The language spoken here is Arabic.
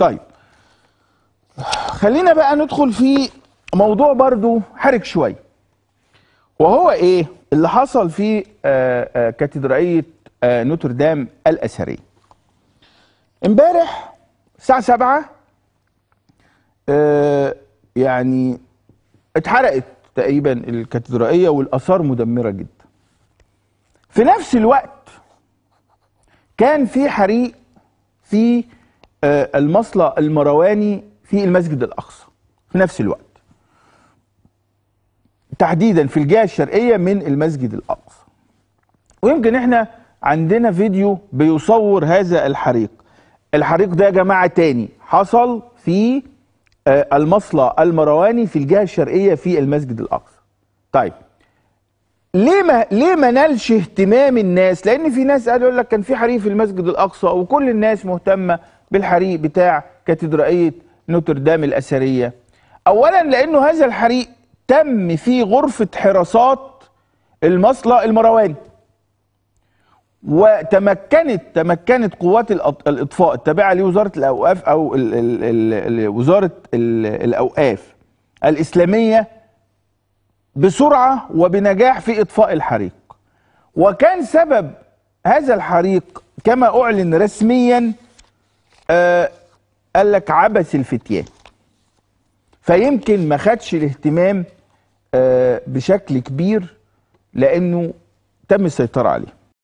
طيب خلينا بقى ندخل في موضوع برضو حرج شويه وهو ايه اللي حصل في آه، آه، كاتدرائيه آه، نوتردام الاثريه امبارح الساعه سبعة يعني اتحرقت تقريبا الكاتدرائيه والاثار مدمره جدا في نفس الوقت كان في حريق في آه، المصلى المرواني في المسجد الأقصى في نفس الوقت تحديدا في الجهة الشرقية من المسجد الأقصى ويمكن احنا عندنا فيديو بيصور هذا الحريق الحريق ده يا جماعة تاني حصل في آه، المصلى المرواني في الجهة الشرقية في المسجد الأقصى طيب ليه ما ليه ما نالش اهتمام الناس؟ لان في ناس قالوا يقول لك كان في حريق في المسجد الاقصى وكل الناس مهتمه بالحريق بتاع كاتدرائيه نوتردام الاثريه اولا لانه هذا الحريق تم في غرفه حراسات المصلى المرواني وتمكنت تمكنت قوات الاطفاء التابعه لوزاره الاوقاف او الـ الـ الـ وزاره الاوقاف الاسلاميه بسرعه وبنجاح في اطفاء الحريق وكان سبب هذا الحريق كما اعلن رسميا آه قال لك عبث الفتيان فيمكن ما خدش الاهتمام آه بشكل كبير لانه تم السيطره عليه